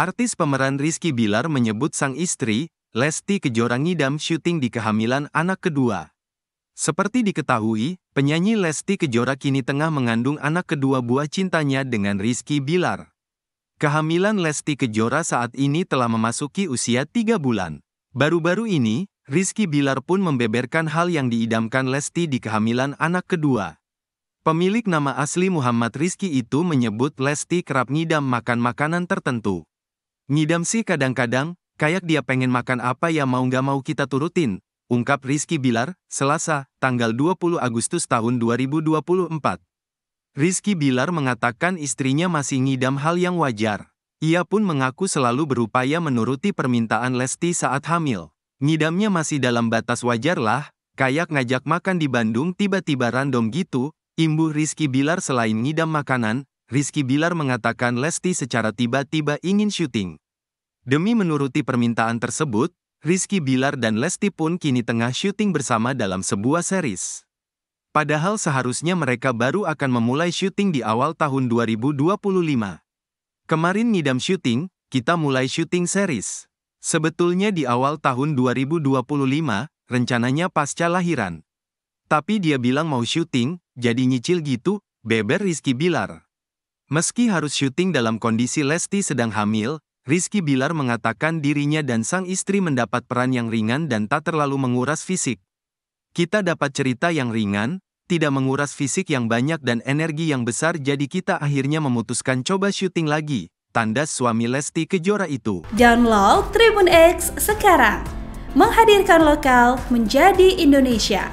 Artis pemeran Rizky Bilar menyebut sang istri, Lesti Kejora ngidam syuting di kehamilan anak kedua. Seperti diketahui, penyanyi Lesti Kejora kini tengah mengandung anak kedua buah cintanya dengan Rizky Bilar. Kehamilan Lesti Kejora saat ini telah memasuki usia tiga bulan. Baru-baru ini, Rizky Bilar pun membeberkan hal yang diidamkan Lesti di kehamilan anak kedua. Pemilik nama asli Muhammad Rizky itu menyebut Lesti kerap ngidam makan makanan tertentu. Ngidam sih kadang-kadang, kayak dia pengen makan apa ya mau nggak mau kita turutin, ungkap Rizky Bilar, Selasa, tanggal 20 Agustus tahun 2024. Rizky Bilar mengatakan istrinya masih ngidam hal yang wajar. Ia pun mengaku selalu berupaya menuruti permintaan Lesti saat hamil. Ngidamnya masih dalam batas wajar lah, kayak ngajak makan di Bandung tiba-tiba random gitu, imbu Rizky Bilar selain ngidam makanan, Rizky Bilar mengatakan Lesti secara tiba-tiba ingin syuting. Demi menuruti permintaan tersebut, Rizky Bilar dan Lesti pun kini tengah syuting bersama dalam sebuah series. Padahal seharusnya mereka baru akan memulai syuting di awal tahun 2025. Kemarin ngidam syuting, kita mulai syuting series. Sebetulnya di awal tahun 2025, rencananya pasca lahiran. Tapi dia bilang mau syuting, jadi nyicil gitu, beber Rizky Bilar. Meski harus syuting dalam kondisi Lesti sedang hamil, Rizky Bilar mengatakan dirinya dan sang istri mendapat peran yang ringan dan tak terlalu menguras fisik. Kita dapat cerita yang ringan, tidak menguras fisik yang banyak dan energi yang besar jadi kita akhirnya memutuskan coba syuting lagi, tanda suami Lesti Kejora itu. Download Tribun X sekarang, menghadirkan lokal menjadi Indonesia.